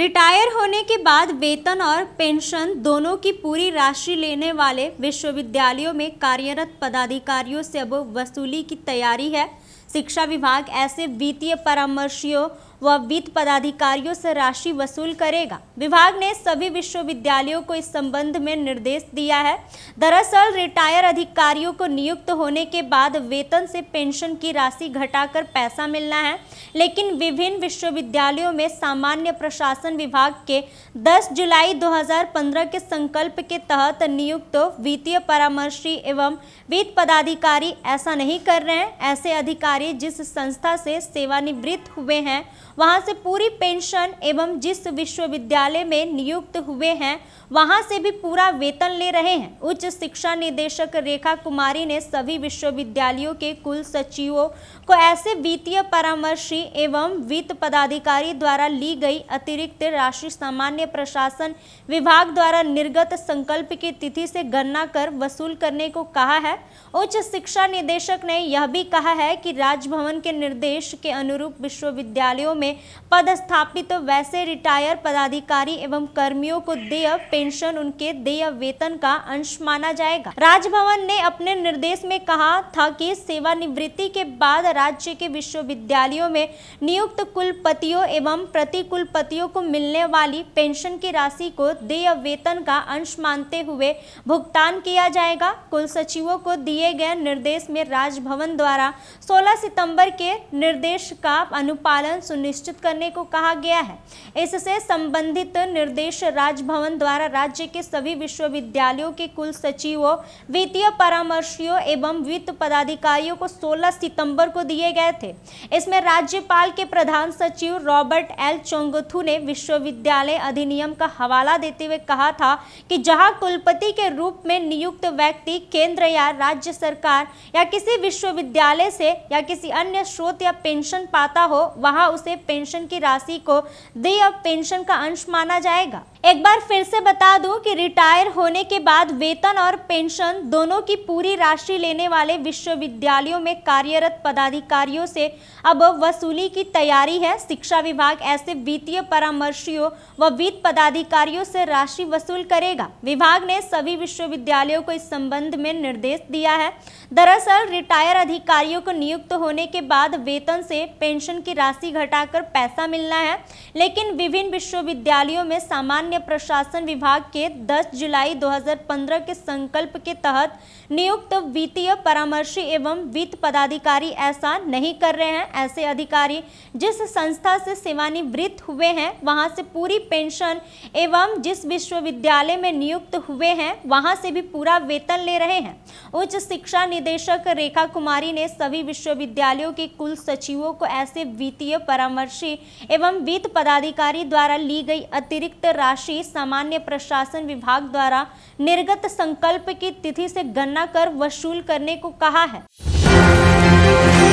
retire होने के बाद वेतन और पेंशन दोनों की पूरी राशि लेने वाले विश्वविद्यालयों में कार्यरत पदाधिकारियों से अब वसूली की तैयारी है शिक्षा विभाग ऐसे वित्तीय परामर्शियों व वित्त पदाधिकारियों से राशि वसूल करेगा विभाग ने सभी विश्वविद्यालयों को इस संबंध में निर्देश दिया है दरअसल रिटायर अधिकारियों को नियुक्त होने के बाद वेतन से पेंशन की राशि घटाकर पैसा मिलना है लेकिन विभिन्न विश्वविद्यालयों में सामान्य प्रशासन विभाग के दस जुलाई दो के संकल्प के तहत नियुक्त वित्तीय परामर्शी एवं वित्त पदाधिकारी ऐसा नहीं कर रहे हैं ऐसे अधिकारी जिस संस्था से सेवानिवृत्त हुए हैं वहाँ से पूरी पेंशन एवं जिस विश्वविद्यालय में नियुक्त हुए हैं वहाँ से भी पूरा वेतन ले रहे हैं उच्च शिक्षा निदेशक रेखा कुमारी ने सभी विश्वविद्यालयों के कुल सचिवों को ऐसे वित्तीय परामर्शी एवं वित्त पदाधिकारी द्वारा ली गई अतिरिक्त राशि सामान्य प्रशासन विभाग द्वारा निर्गत संकल्प की तिथि से गणना कर वसूल करने को कहा है उच्च शिक्षा निदेशक ने यह भी कहा है कि राजभवन के निर्देश के अनुरूप विश्वविद्यालयों में में पदस्थापित वैसे रिटायर पदाधिकारी एवं कर्मियों को देय पेंशन उनके देय वेतन का अंश माना जाएगा राजभवन ने अपने निर्देश में कहा था कि सेवानिवृत्ति के बाद राज्य के विश्वविद्यालयों में नियुक्त कुलपतियों एवं प्रतिकुलपतियों को मिलने वाली पेंशन की राशि को देय वेतन का अंश मानते हुए भुगतान किया जाएगा कुल सचिवों को दिए गए निर्देश में राजभवन द्वारा 16 सितंबर के निर्देश का अनुपालन सुनिश्चित निश्चित करने को कहा गया है इससे संबंधित निर्देश राजभवन द्वारा राज्य के सभी विश्वविद्यालयों के कुल सचिवों वित्तीय परामर्शियों एवं वित्त पदाधिकारियों को 16 सितंबर को दिए गए थे इसमें राज्यपाल के प्रधान सचिव रॉबर्ट एल चोंगथू ने विश्वविद्यालय अधिनियम का हवाला देते हुए कहा था कि जहां कुलपति के रूप में नियुक्त व्यक्ति केंद्र या राज्य सरकार या किसी विश्वविद्यालय से या किसी अन्य स्रोत या पेंशन पाता हो वहां उसे पेंशन की राशि को देय पेंशन का अंश माना जाएगा एक बार फिर से बता दूं कि रिटायर होने के बाद वेतन और पेंशन दोनों की पूरी राशि लेने वाले विश्वविद्यालयों में कार्यरत पदाधिकारियों से अब वसूली की तैयारी है शिक्षा विभाग ऐसे वित्तीय परामर्शियों व वित्त पदाधिकारियों से राशि वसूल करेगा विभाग ने सभी विश्वविद्यालयों को इस संबंध में निर्देश दिया है दरअसल रिटायर अधिकारियों को नियुक्त होने के बाद वेतन से पेंशन की राशि घटाकर पैसा मिलना है लेकिन विभिन्न विश्वविद्यालयों में सामान्य सामान्य प्रशासन विभाग के 10 जुलाई 2015 के संकल्प के तहत नियुक्त वित्तीय परामर्शी एवं वित्त पदाधिकारी ऐसा नहीं कर रहे हैं ऐसे अधिकारी जिस संस्था से सेवानिवृत्त हुए हैं वहां से पूरी पेंशन एवं जिस विश्वविद्यालय में नियुक्त हुए हैं वहां से भी पूरा वेतन ले रहे हैं उच्च शिक्षा निदेशक रेखा कुमारी ने सभी विश्वविद्यालयों के कुल सचिवों को ऐसे वित्तीय परामर्शी एवं वित्त पदाधिकारी द्वारा ली गई अतिरिक्त राशि राशि सामान्य प्रशासन विभाग द्वारा निर्गत संकल्प की तिथि से गणना कर वसूल करने को कहा है